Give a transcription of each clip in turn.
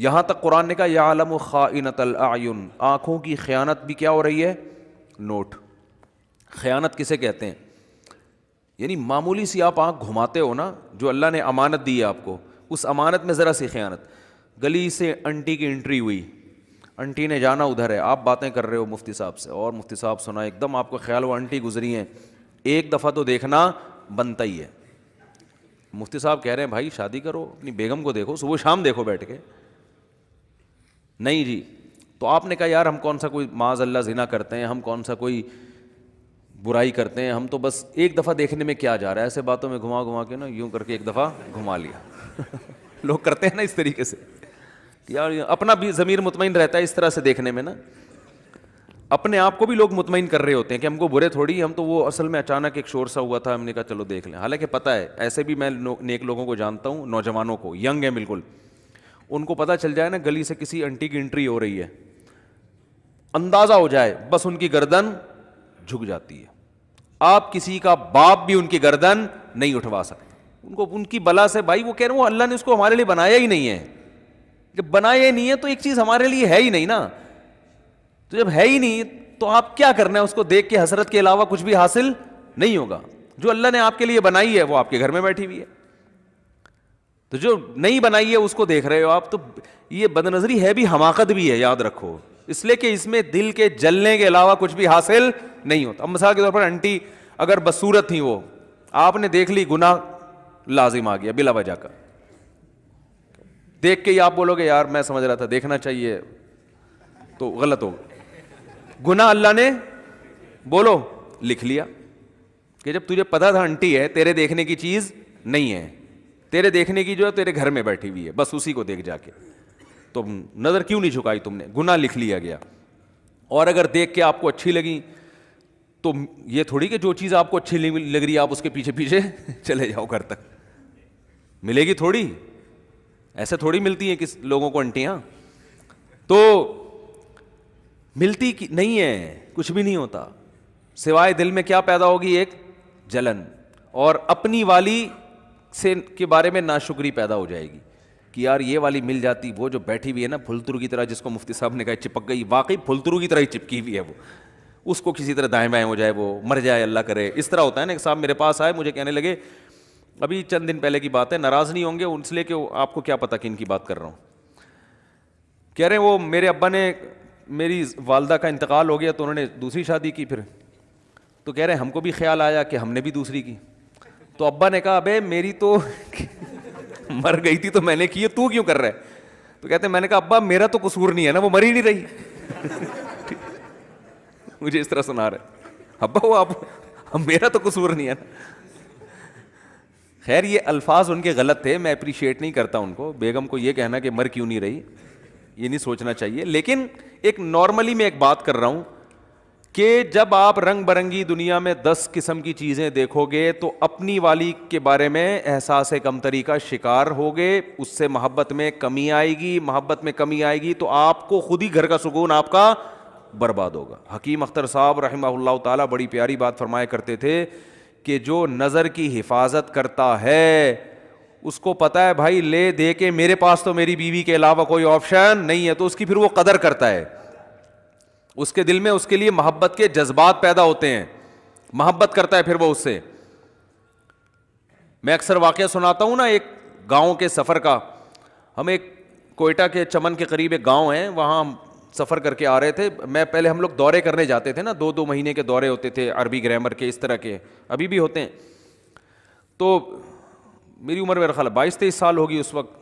यहाँ तक कुरान ने कहा या आलम ख़ानतलआयुन आँखों की ख़यानत भी क्या हो रही है नोट ख़यानत किसे कहते हैं यानी मामूली सी आप आँख घुमाते हो ना जो अल्लाह ने अमानत दी है आपको उस अमानत में ज़रा सी ख़यानत गली से अंटी की एंट्री हुई अंटी ने जाना उधर है आप बातें कर रहे हो मुफ्ती साहब से और मुफ्ती साहब सुना एकदम आपको ख्याल वो अंटी गुजरी हैं एक दफ़ा तो देखना बनता ही है मुफ्ती साहब कह रहे हैं भाई शादी करो अपनी बेगम को देखो सुबह शाम देखो बैठ के नहीं जी तो आपने कहा यार हम कौन सा कोई माज अल्लाह जिना करते हैं हम कौन सा कोई बुराई करते हैं हम तो बस एक दफ़ा देखने में क्या जा रहा है ऐसे बातों में घुमा घुमा के ना यूं करके एक दफ़ा घुमा लिया लोग करते हैं ना इस तरीके से यार अपना भी ज़मीर मुतमिन रहता है इस तरह से देखने में ना अपने आप को भी लोग मुतमिन कर रहे होते हैं कि हमको बुरे थोड़ी हम तो वो असल में अचानक एक शोर सा हुआ था हमने कहा चलो देख लें हालांकि पता है ऐसे भी मैं नेक लोगों को जानता हूँ नौजवानों को यंग है बिल्कुल उनको पता चल जाए ना गली से किसी अंटी की एंट्री हो रही है अंदाजा हो जाए बस उनकी गर्दन झुक जाती है आप किसी का बाप भी उनकी गर्दन नहीं उठवा सकते उनको उनकी बला से भाई वो कह रहे हो अल्लाह ने उसको हमारे लिए बनाया ही नहीं है जब बनाया ही नहीं है तो एक चीज हमारे लिए है ही नहीं ना तो जब है ही नहीं तो आप क्या करना है उसको देख के हसरत के अलावा कुछ भी हासिल नहीं होगा जो अल्लाह ने आपके लिए बनाई है वो आपके घर में बैठी हुई है तो जो नहीं बनाई है उसको देख रहे हो आप तो ये बदनजरी है भी हमाकत भी है याद रखो इसलिए कि इसमें दिल के जलने के अलावा कुछ भी हासिल नहीं होता अब मिसाल के तौर पर आंटी अगर बसूरत थी वो आपने देख ली गुना लाजिम आ गया बिला वजह का देख के ही आप बोलोगे यार मैं समझ रहा था देखना चाहिए तो गलत होगा गुना अल्लाह ने बोलो लिख लिया कि जब तुझे पता था आंटी है तेरे देखने की चीज नहीं है तेरे देखने की जो है तेरे घर में बैठी हुई है बस उसी को देख जाके तो नज़र क्यों नहीं झुकाई तुमने गुना लिख लिया गया और अगर देख के आपको अच्छी लगी तो ये थोड़ी कि जो चीज़ आपको अच्छी लग रही है आप उसके पीछे पीछे चले जाओ घर तक मिलेगी थोड़ी ऐसे थोड़ी मिलती है किस लोगों को अंटियाँ तो मिलती कि नहीं है कुछ भी नहीं होता सिवाय दिल में क्या पैदा होगी एक जलन और अपनी वाली से के बारे में नाशुक्री पैदा हो जाएगी कि यार ये वाली मिल जाती वो जो बैठी हुई है ना फुलतुरु की तरह जिसको मुफ्ती साहब ने कहा चिपक गई वाकई फुलतुरु की तरह ही चिपकी हुई है वो उसको किसी तरह दाएं बाएं हो जाए वो मर जाए अल्लाह करे इस तरह होता है ना साहब मेरे पास आए मुझे कहने लगे अभी चंद दिन पहले की बात है नाराज़ नहीं होंगे उनसे लेके आपको क्या पता कि इनकी बात कर रहा हूँ कह रहे हैं वो मेरे अब्बा ने मेरी वालदा का इंतकाल हो गया तो उन्होंने दूसरी शादी की फिर तो कह रहे हैं हमको भी ख्याल आया कि हमने भी दूसरी की तो अब्बा ने कहा अबे मेरी तो मर गई थी तो मैंने की तू क्यों कर रहा है तो कहते मैंने कहा अब्बा मेरा तो कसूर नहीं है ना वो मर ही नहीं रही मुझे इस तरह सुना रहे अब्बा वो आप अब मेरा तो कसूर नहीं है ना खैर ये अल्फाज उनके गलत थे मैं अप्रिशिएट नहीं करता उनको बेगम को ये कहना कि मर क्यों नहीं रही ये नहीं सोचना चाहिए लेकिन एक नॉर्मली मैं एक बात कर रहा हूँ कि जब आप रंग बिरंगी दुनिया में दस किस्म की चीज़ें देखोगे तो अपनी वाली के बारे में एहसास कमतरी का शिकार होगे उससे मोहब्बत में कमी आएगी मोहब्बत में कमी आएगी तो आपको खुद ही घर का सुकून आपका बर्बाद होगा हकीम अख्तर साहब रहमा ताला बड़ी प्यारी बात फरमाया करते थे कि जो नज़र की हिफाजत करता है उसको पता है भाई ले दे के मेरे पास तो मेरी बीवी के अलावा कोई ऑप्शन नहीं है तो उसकी फिर वो कदर करता है उसके दिल में उसके लिए मोहब्बत के जज्बात पैदा होते हैं मोहब्बत करता है फिर वो उससे मैं अक्सर वाक़ सुनाता हूँ ना एक गाँव के सफ़र का हम एक कोयटा के चमन के करीब एक गाँव है वहाँ सफ़र करके आ रहे थे मैं पहले हम लोग दौरे करने जाते थे ना दो दो महीने के दौरे होते थे अरबी ग्रामर के इस तरह के अभी भी होते हैं तो मेरी उम्र मेरा ख्याल बाईस तेईस साल होगी उस वक्त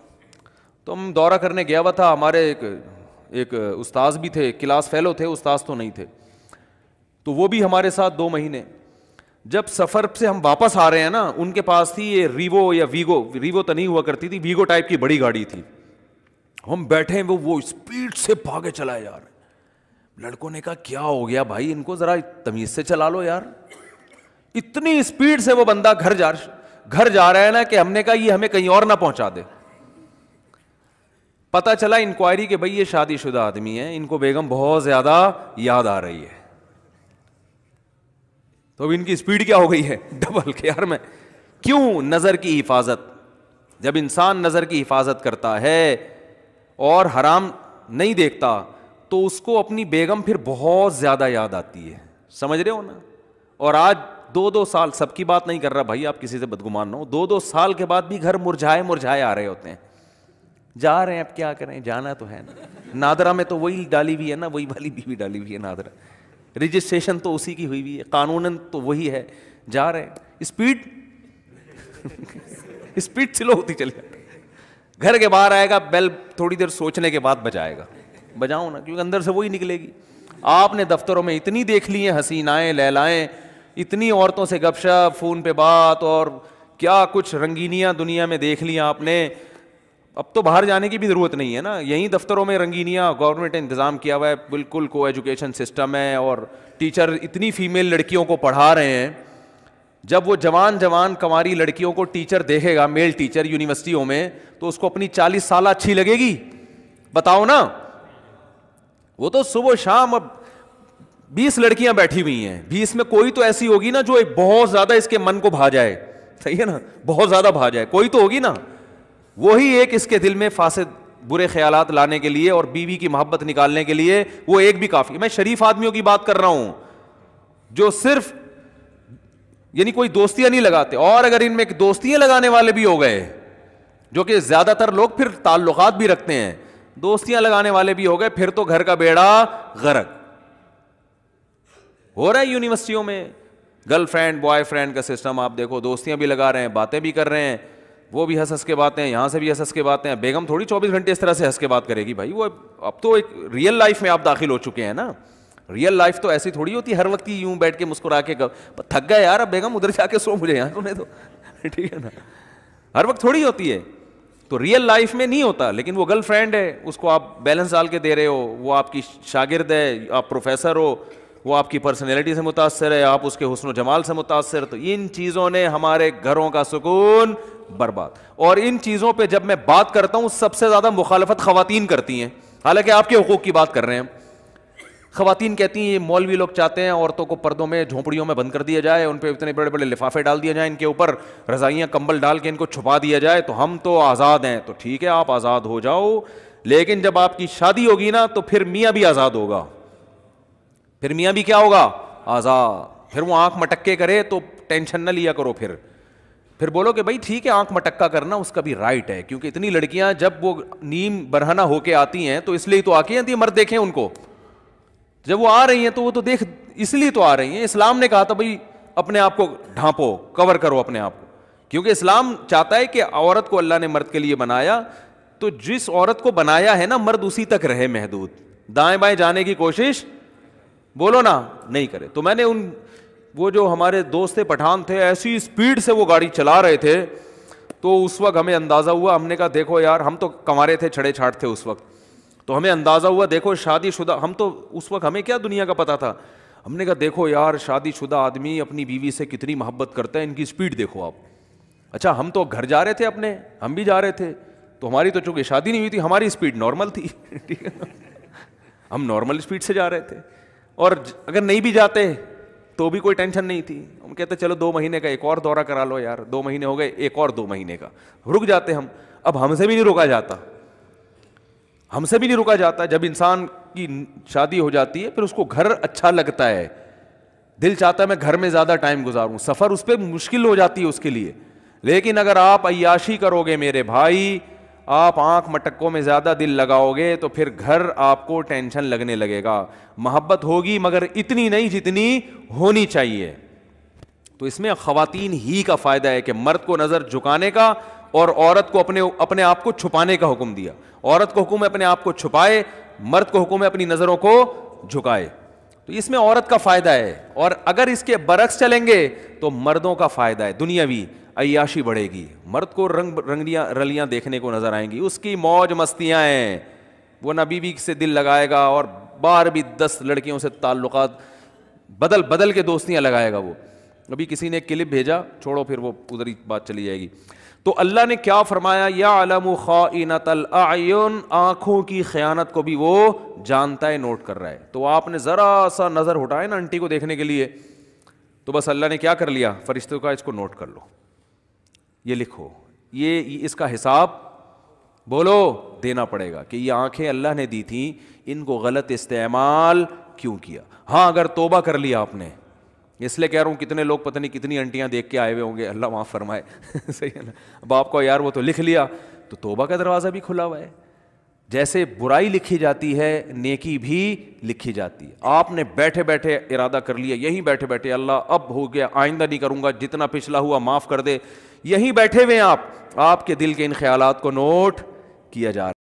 तो हम दौरा करने गया हुआ था हमारे एक एक उस्ताज भी थे क्लास फेलो थे उस्ताज तो नहीं थे तो वो भी हमारे साथ दो महीने जब सफ़र से हम वापस आ रहे हैं ना उनके पास थी ये रीवो या वीगो रीवो तो नहीं हुआ करती थी वीगो टाइप की बड़ी गाड़ी थी हम बैठे हैं वो वो स्पीड से भागे चलाए जा रहे लड़कों ने कहा क्या हो गया भाई इनको ज़रा तमीज़ से चला लो यार इतनी स्पीड से वो बंदा घर जा घर जा रहा है ना कि हमने कहा ये हमें कहीं और ना पहुंचा दे पता चला इंक्वायरी के भाई ये शादीशुदा आदमी है इनको बेगम बहुत ज्यादा याद आ रही है तो अब इनकी स्पीड क्या हो गई है डबल के यार में क्यों नजर की हिफाजत जब इंसान नजर की हिफाजत करता है और हराम नहीं देखता तो उसको अपनी बेगम फिर बहुत ज्यादा याद आती है समझ रहे हो ना और आज दो दो साल सबकी बात नहीं कर रहा भाई आप किसी से बदगुमान ना हो दो दो साल के बाद भी घर मुरझाए मुरझाए आ रहे होते हैं जा रहे हैं अब क्या करें जाना तो है ना नादरा में तो वही डाली हुई है ना वही वाली बीवी डाली हुई है नादरा रजिस्ट्रेशन तो उसी की हुई हुई है कानूनन तो वही है जा रहे हैं स्पीड स्पीड स्लो होती चली जाती घर के बाहर आएगा बेल थोड़ी देर सोचने के बाद बजाएगा बजाओ ना क्योंकि अंदर से वही निकलेगी आपने दफ्तरों में इतनी देख ली है हसीनाएं लहलाएं इतनी औरतों से गपशप फ़ोन पे बात और क्या कुछ रंगीनियाँ दुनिया में देख ली आपने अब तो बाहर जाने की भी ज़रूरत नहीं है ना यहीं दफ्तरों में रंगीनियाँ गवर्नमेंट ने इंतज़ाम किया हुआ है बिल्कुल को एजुकेशन सिस्टम है और टीचर इतनी फीमेल लड़कियों को पढ़ा रहे हैं जब वो जवान जवान कंवारी लड़कियों को टीचर देखेगा मेल टीचर यूनिवर्सिटियों में तो उसको अपनी चालीस साल अच्छी लगेगी बताओ ना वो तो सुबह शाम अब बीस लड़कियां बैठी हुई हैं बीस में कोई तो ऐसी होगी ना जो बहुत ज्यादा इसके मन को भा जाए सही है ना बहुत ज्यादा भा जाए कोई तो होगी ना वही एक इसके दिल में फासद बुरे ख्याल लाने के लिए और बीवी की मोहब्बत निकालने के लिए वो एक भी काफ़ी मैं शरीफ आदमियों की बात कर रहा हूँ जो सिर्फ यानी कोई दोस्तियां नहीं लगाते और अगर इनमें दोस्तियां लगाने वाले भी हो गए जो कि ज़्यादातर लोग फिर ताल्लुकात भी रखते हैं दोस्तियां लगाने वाले भी हो गए फिर तो घर का बेड़ा गरक हो रहा है यूनिवर्सिटियों में गर्लफ्रेंड बॉयफ्रेंड का सिस्टम आप देखो दोस्तियां भी लगा रहे हैं बातें भी कर रहे हैं वो भी हंस हंस के बातें हैं यहाँ से भी हंस हंस के बातें हैं बेगम थोड़ी चौबीस घंटे इस तरह से हंस के बात करेगी भाई वो अब तो एक रियल लाइफ में आप दाखिल हो चुके हैं ना रियल लाइफ तो ऐसी थोड़ी होती है हर वक्त ही यूं बैठ के मुस्कुरा के थक गए यार अब बेगम उधर जाके सो मुझे यहाँ सुने तो ठीक है ना हर वक्त थोड़ी होती है तो रियल लाइफ में नहीं होता लेकिन वो गर्लफ्रेंड है उसको आप बैलेंस डाल के दे रहे हो वो आपकी शागिर्द है आप प्रोफेसर हो वो आपकी पर्सनैलिटी से मुतासर है आप उसके हुसन जमाल से मुतासर तो इन चीज़ों ने हमारे घरों का सुकून बर्बाद और इन चीज़ों पर जब मैं बात करता हूँ सबसे ज़्यादा मुखालफत खातन करती हैं हालांकि आपके हकूक़ की बात कर रहे हैं खातन कहती हैं ये मौलवी लोग चाहते हैं औरतों को पर्दों में झोंपड़ियों में बंद कर दिया जाए उन पर इतने बड़े बड़े लिफाफे डाल दिया जाए इनके ऊपर रजाइयाँ कंबल डाल के इनको छुपा दिया जाए तो हम तो आज़ाद हैं तो ठीक है आप आज़ाद हो जाओ लेकिन जब आपकी शादी होगी ना तो फिर मियाँ भी आज़ाद होगा फिर मियाँ भी क्या होगा आज़ाद फिर वो आंख मटक्के करे तो टेंशन ना लिया करो फिर फिर बोलो कि भाई ठीक है आंख मटक्का करना उसका भी राइट है क्योंकि इतनी लड़कियां जब वो नीम बरहना होके आती हैं तो इसलिए तो आके आती है मर्द देखें उनको जब वो आ रही हैं तो वो तो देख इसलिए तो आ रही हैं इस्लाम ने कहा था भाई अपने आप को ढांपो कवर करो अपने आप को क्योंकि इस्लाम चाहता है कि औरत को अल्लाह ने मर्द के लिए बनाया तो जिस औरत को बनाया है ना मर्द उसी तक रहे महदूद दाएं बाएं जाने की कोशिश बोलो ना नहीं करे तो मैंने उन वो जो हमारे दोस्त थे पठान थे ऐसी स्पीड से वो गाड़ी चला रहे थे तो उस वक्त हमें अंदाज़ा हुआ हमने कहा देखो यार हम तो कमारे थे छड़े छाट थे उस वक्त तो हमें अंदाज़ा हुआ देखो शादी शुदा हम तो उस वक्त हमें क्या दुनिया का पता था हमने कहा देखो यार शादी शुदा आदमी अपनी बीवी से कितनी मोहब्बत करता है इनकी स्पीड देखो आप अच्छा हम तो घर जा रहे थे अपने हम भी जा रहे थे तो हमारी तो चूंकि शादी नहीं हुई थी हमारी स्पीड नॉर्मल थी हम नॉर्मल स्पीड से जा रहे थे और अगर नहीं भी जाते तो भी कोई टेंशन नहीं थी हम कहते चलो दो महीने का एक और दौरा करा लो यार दो महीने हो गए एक और दो महीने का रुक जाते हम अब हमसे भी नहीं रुका जाता हमसे भी नहीं रुका जाता जब इंसान की शादी हो जाती है फिर उसको घर अच्छा लगता है दिल चाहता है मैं घर में ज़्यादा टाइम गुजारूँ सफ़र उस पर मुश्किल हो जाती है उसके लिए लेकिन अगर आप अयाशी करोगे मेरे भाई आप आंख मटक्कों में ज़्यादा दिल लगाओगे तो फिर घर आपको टेंशन लगने लगेगा मोहब्बत होगी मगर इतनी नहीं जितनी होनी चाहिए तो इसमें ख़वातीन ही का फ़ायदा है कि मर्द को नज़र झुकाने का और औरत को अपने अपने आप को छुपाने का हुक्म दिया औरत को हुक्म अपने आप को छुपाए मर्द को हुक्म अपनी नज़रों को झुकाए तो इसमें औरत का फ़ायदा है और अगर इसके बरक्स चलेंगे तो मर्दों का फ़ायदा है दुनियावी अयाशी बढ़ेगी मर्द को रंग रंगलियाँ रलियाँ देखने को नजर आएंगी उसकी मौज मस्तियाँ हैं वो ना बीवी से दिल लगाएगा और बार भी दस लड़कियों से ताल्लुक बदल बदल के दोस्तियाँ लगाएगा वो अभी किसी ने क्लिप भेजा छोड़ो फिर वो उधर ही बात चली जाएगी तो अल्लाह ने क्या फरमाया या अलम ख़ाइन आँखों की ख़यानत को भी वो जानता है नोट कर रहा है तो आपने ज़रा सा नज़र उठाए ना आंटी को देखने के लिए तो बस अल्लाह ने क्या कर लिया फरिश्तों का इसको नोट कर लो ये लिखो ये इसका हिसाब बोलो देना पड़ेगा कि ये आंखें अल्लाह ने दी थी इनको गलत इस्तेमाल क्यों किया हाँ अगर तोबा कर लिया आपने इसलिए कह रहा हूँ कितने लोग पता नहीं कितनी अंटियाँ देख के आए हुए होंगे अल्लाह वहाँ फरमाए सही है ना अब आपको यार वो तो लिख लिया तो तोबा का दरवाज़ा भी खुला हुआ है जैसे बुराई लिखी जाती है नेकी भी लिखी जाती है आपने बैठे बैठे इरादा कर लिया यहीं बैठे बैठे अल्लाह अब हो गया आइंदा नहीं करूंगा जितना पिछला हुआ माफ़ कर दे यहीं बैठे हुए आप आपके दिल के इन ख्यालात को नोट किया जा रहा